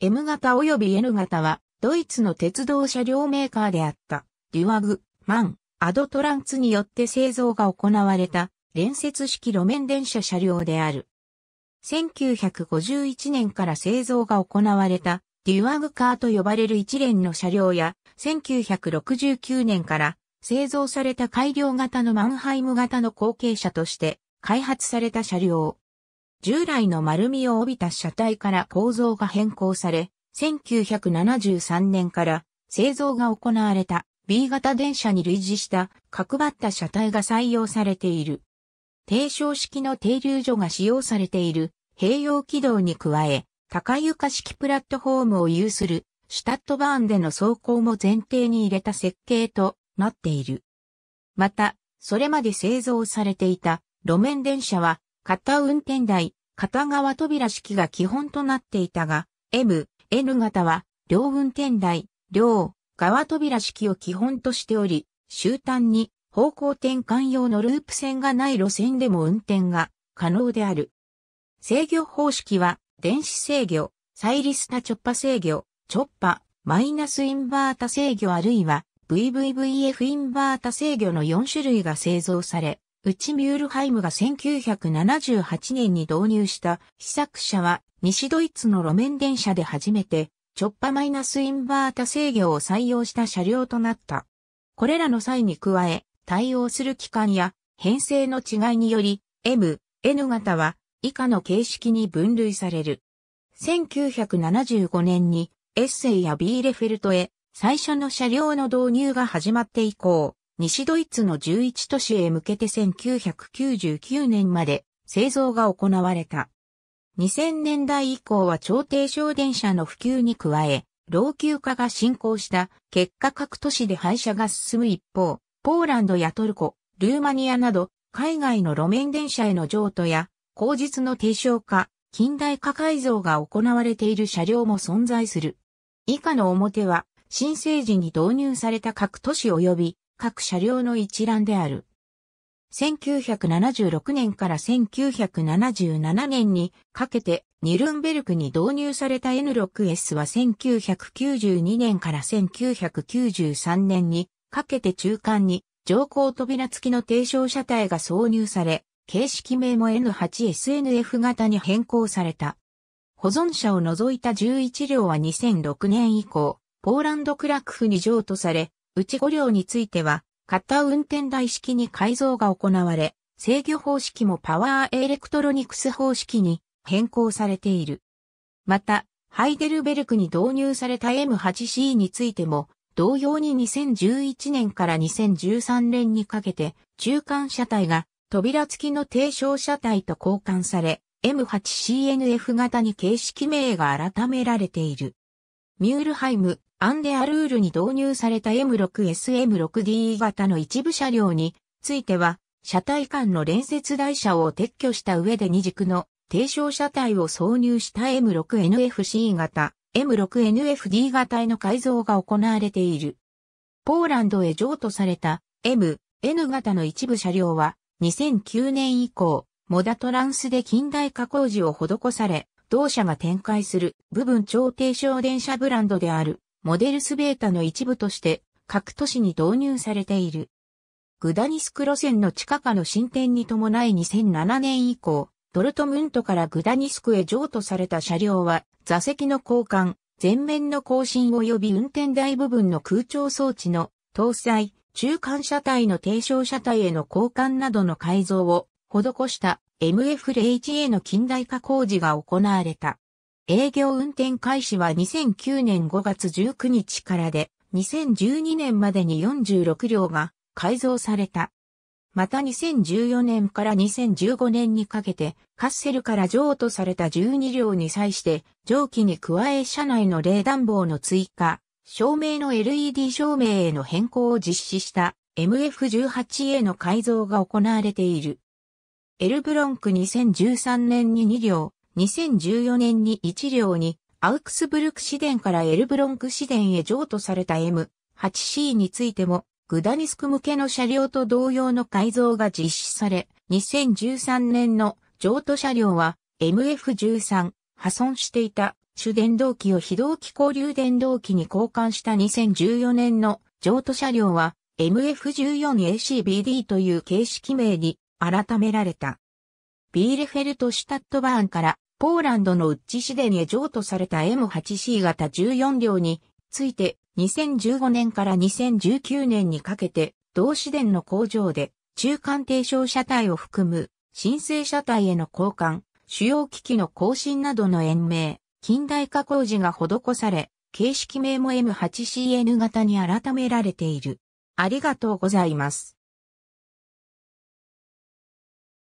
M 型及び N 型は、ドイツの鉄道車両メーカーであった、デュワグ、マン、アドトランツによって製造が行われた、連接式路面電車車両である。1951年から製造が行われた、デュワグカーと呼ばれる一連の車両や、1969年から製造された改良型のマンハイム型の後継者として開発された車両。従来の丸みを帯びた車体から構造が変更され、1973年から製造が行われた B 型電車に類似した角張った車体が採用されている。低床式の停留所が使用されている併用軌道に加え、高床式プラットフォームを有するシュタットバーンでの走行も前提に入れた設計となっている。また、それまで製造されていた路面電車は型運転台、片側扉式が基本となっていたが、M、N 型は、両運転台、両、側扉式を基本としており、終端に方向転換用のループ線がない路線でも運転が可能である。制御方式は、電子制御、サイリスタチョッパ制御、チョッパ、マイナスインバータ制御あるいは VVVF インバータ制御の4種類が製造され、うちミュールハイムが1978年に導入した試作車は西ドイツの路面電車で初めてチョッパマイナスインバータ制御を採用した車両となった。これらの際に加え対応する期間や編成の違いにより M、N 型は以下の形式に分類される。1975年にエッセイやビーレフェルトへ最初の車両の導入が始まって以降、西ドイツの11都市へ向けて1999年まで製造が行われた。2000年代以降は超低床電車の普及に加え、老朽化が進行した結果各都市で廃車が進む一方、ポーランドやトルコ、ルーマニアなど海外の路面電車への譲渡や後実の低床化、近代化改造が行われている車両も存在する。以下の表は新生時に導入された各都市及び各車両の一覧である。1976年から1977年にかけてニルンベルクに導入された N6S は1992年から1993年にかけて中間に乗降扉付きの低床車体が挿入され、形式名も N8SNF 型に変更された。保存車を除いた11両は2006年以降、ポーランドクラクフに譲渡され、内五両については、型運転台式に改造が行われ、制御方式もパワーエレクトロニクス方式に変更されている。また、ハイデルベルクに導入された M8C についても、同様に2011年から2013年にかけて、中間車体が扉付きの低床車体と交換され、M8CNF 型に形式名が改められている。ミュールハイムアンデアルールに導入された M6SM6D 型の一部車両については、車体間の連接台車を撤去した上で二軸の低床車体を挿入した M6NFC 型、M6NFD 型への改造が行われている。ポーランドへ譲渡された M、N 型の一部車両は2009年以降、モダトランスで近代化工事を施され、同社が展開する部分超低床電車ブランドであるモデルスベータの一部として各都市に導入されている。グダニスク路線の地下化の進展に伴い2007年以降、ドルトムントからグダニスクへ譲渡された車両は、座席の交換、前面の更新及び運転台部分の空調装置の搭載、中間車体の低床車体への交換などの改造を施した m f 0 a の近代化工事が行われた。営業運転開始は2009年5月19日からで、2012年までに46両が改造された。また2014年から2015年にかけて、カッセルから譲渡された12両に際して、蒸気に加え車内の冷暖房の追加、照明の LED 照明への変更を実施した MF18A の改造が行われている。エルブロンク2013年に2両、2014年に一両にアウクスブルク市電からエルブロンク市電へ譲渡された M8C についても、グダニスク向けの車両と同様の改造が実施され、2013年の譲渡車両は MF13 破損していた主電動機を非同期交流電動機に交換した2014年の譲渡車両は MF14ACBD という形式名に改められた。ビーレフェルトシュタットバーンからポーランドのウッチ市電へ譲渡された M8C 型14両について2015年から2019年にかけて同市電の工場で中間低床車体を含む新生車体への交換、主要機器の更新などの延命、近代化工事が施され、形式名も M8CN 型に改められている。ありがとうございます。